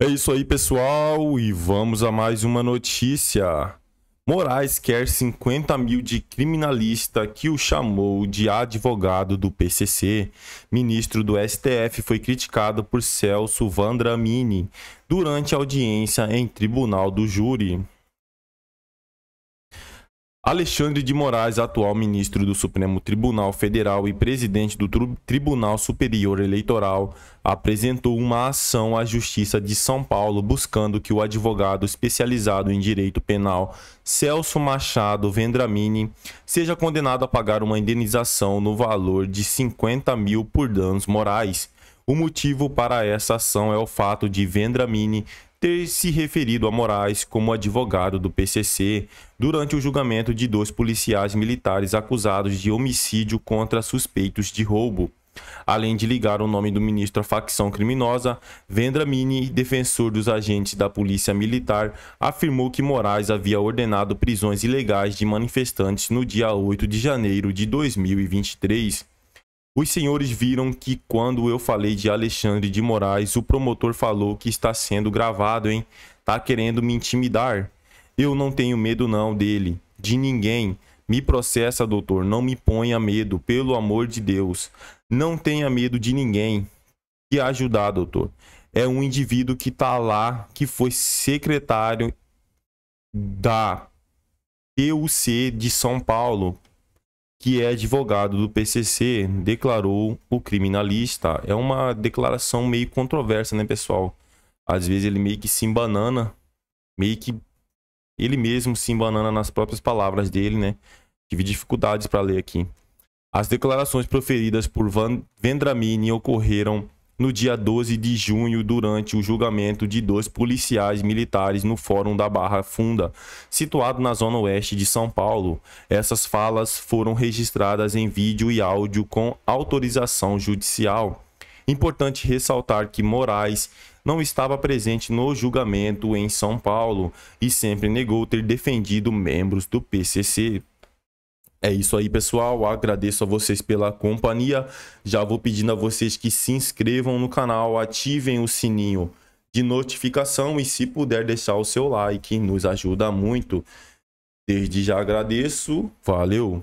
É isso aí, pessoal, e vamos a mais uma notícia. Moraes quer 50 mil de criminalista que o chamou de advogado do PCC. Ministro do STF foi criticado por Celso Vandramini durante audiência em tribunal do júri. Alexandre de Moraes, atual ministro do Supremo Tribunal Federal e presidente do Tribunal Superior Eleitoral, apresentou uma ação à Justiça de São Paulo buscando que o advogado especializado em direito penal Celso Machado Vendramini seja condenado a pagar uma indenização no valor de 50 mil por danos morais. O motivo para essa ação é o fato de Vendramini ter se referido a Moraes como advogado do PCC durante o julgamento de dois policiais militares acusados de homicídio contra suspeitos de roubo. Além de ligar o nome do ministro à facção criminosa, Vendramini, defensor dos agentes da Polícia Militar, afirmou que Moraes havia ordenado prisões ilegais de manifestantes no dia 8 de janeiro de 2023. Os senhores viram que quando eu falei de Alexandre de Moraes, o promotor falou que está sendo gravado, hein? Tá querendo me intimidar. Eu não tenho medo não dele, de ninguém. Me processa, doutor, não me ponha medo, pelo amor de Deus. Não tenha medo de ninguém. Que ajudar, doutor. É um indivíduo que tá lá, que foi secretário da PUC de São Paulo, que é advogado do PCC, declarou o criminalista. É uma declaração meio controversa, né, pessoal? Às vezes ele meio que se embanana, meio que ele mesmo se embanana nas próprias palavras dele, né? Tive dificuldades para ler aqui. As declarações proferidas por Van Vendramini ocorreram no dia 12 de junho durante o julgamento de dois policiais militares no Fórum da Barra Funda, situado na zona oeste de São Paulo. Essas falas foram registradas em vídeo e áudio com autorização judicial. Importante ressaltar que Moraes não estava presente no julgamento em São Paulo e sempre negou ter defendido membros do PCC. É isso aí, pessoal. Agradeço a vocês pela companhia. Já vou pedindo a vocês que se inscrevam no canal, ativem o sininho de notificação e se puder deixar o seu like, nos ajuda muito. Desde já agradeço. Valeu!